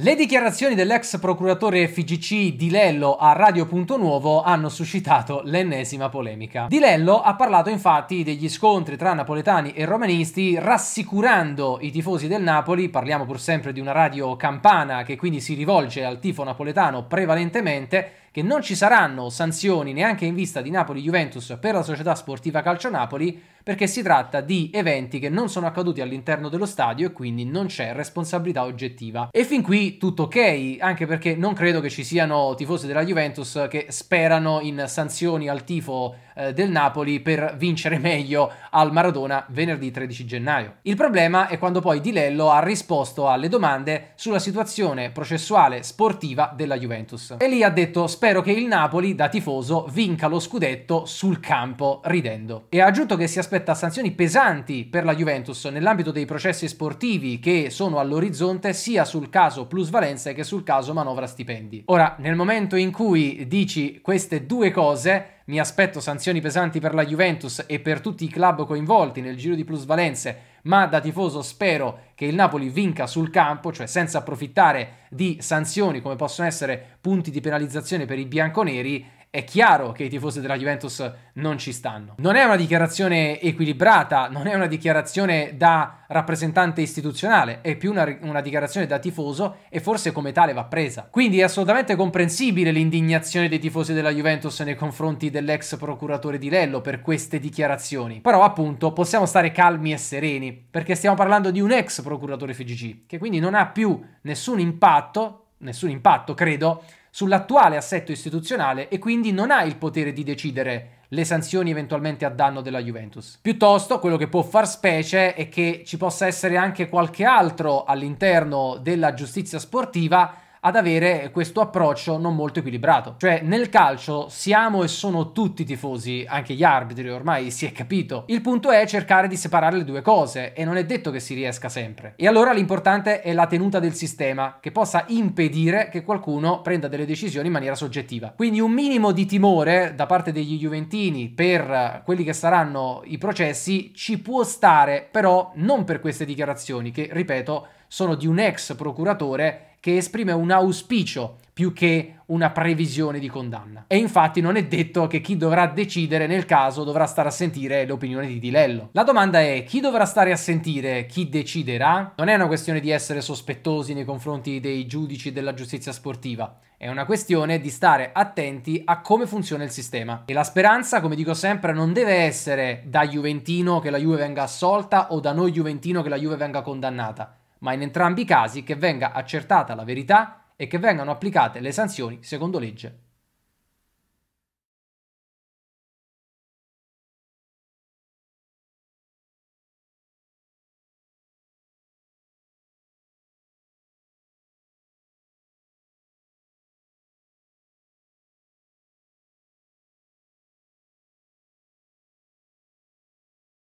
Le dichiarazioni dell'ex procuratore FGC Di Lello a Radio Punto Nuovo hanno suscitato l'ennesima polemica. Di Lello ha parlato infatti degli scontri tra napoletani e romanisti rassicurando i tifosi del Napoli, parliamo pur sempre di una radio campana che quindi si rivolge al tifo napoletano prevalentemente, che non ci saranno sanzioni neanche in vista di Napoli-Juventus per la società sportiva Calcio Napoli perché si tratta di eventi che non sono accaduti all'interno dello stadio e quindi non c'è responsabilità oggettiva. E fin qui tutto ok, anche perché non credo che ci siano tifosi della Juventus che sperano in sanzioni al tifo eh, del Napoli per vincere meglio al Maradona venerdì 13 gennaio. Il problema è quando poi Di Lello ha risposto alle domande sulla situazione processuale sportiva della Juventus. E lì ha detto spero che il Napoli da tifoso vinca lo scudetto sul campo ridendo. E ha aggiunto che si aspetta sanzioni pesanti per la Juventus nell'ambito dei processi sportivi che sono all'orizzonte sia sul caso plusvalenza che sul caso manovra stipendi. Ora, nel momento in cui dici queste due cose, mi aspetto sanzioni pesanti per la Juventus e per tutti i club coinvolti nel giro di plusvalenze, ma da tifoso spero che il Napoli vinca sul campo, cioè senza approfittare di sanzioni come possono essere punti di penalizzazione per i bianconeri è chiaro che i tifosi della Juventus non ci stanno. Non è una dichiarazione equilibrata, non è una dichiarazione da rappresentante istituzionale, è più una, una dichiarazione da tifoso e forse come tale va presa. Quindi è assolutamente comprensibile l'indignazione dei tifosi della Juventus nei confronti dell'ex procuratore di Lello per queste dichiarazioni. Però appunto possiamo stare calmi e sereni, perché stiamo parlando di un ex procuratore FGG, che quindi non ha più nessun impatto, nessun impatto credo, sull'attuale assetto istituzionale e quindi non ha il potere di decidere le sanzioni eventualmente a danno della Juventus. Piuttosto, quello che può far specie è che ci possa essere anche qualche altro all'interno della giustizia sportiva ad avere questo approccio non molto equilibrato. Cioè nel calcio siamo e sono tutti tifosi, anche gli arbitri ormai si è capito. Il punto è cercare di separare le due cose e non è detto che si riesca sempre. E allora l'importante è la tenuta del sistema che possa impedire che qualcuno prenda delle decisioni in maniera soggettiva. Quindi un minimo di timore da parte degli Juventini per quelli che saranno i processi ci può stare, però non per queste dichiarazioni che, ripeto, sono di un ex procuratore che esprime un auspicio più che una previsione di condanna. E infatti non è detto che chi dovrà decidere nel caso dovrà stare a sentire l'opinione di Dilello. La domanda è chi dovrà stare a sentire chi deciderà? Non è una questione di essere sospettosi nei confronti dei giudici della giustizia sportiva. È una questione di stare attenti a come funziona il sistema. E la speranza, come dico sempre, non deve essere da Juventino che la Juve venga assolta o da noi Juventino che la Juve venga condannata ma in entrambi i casi che venga accertata la verità e che vengano applicate le sanzioni secondo legge.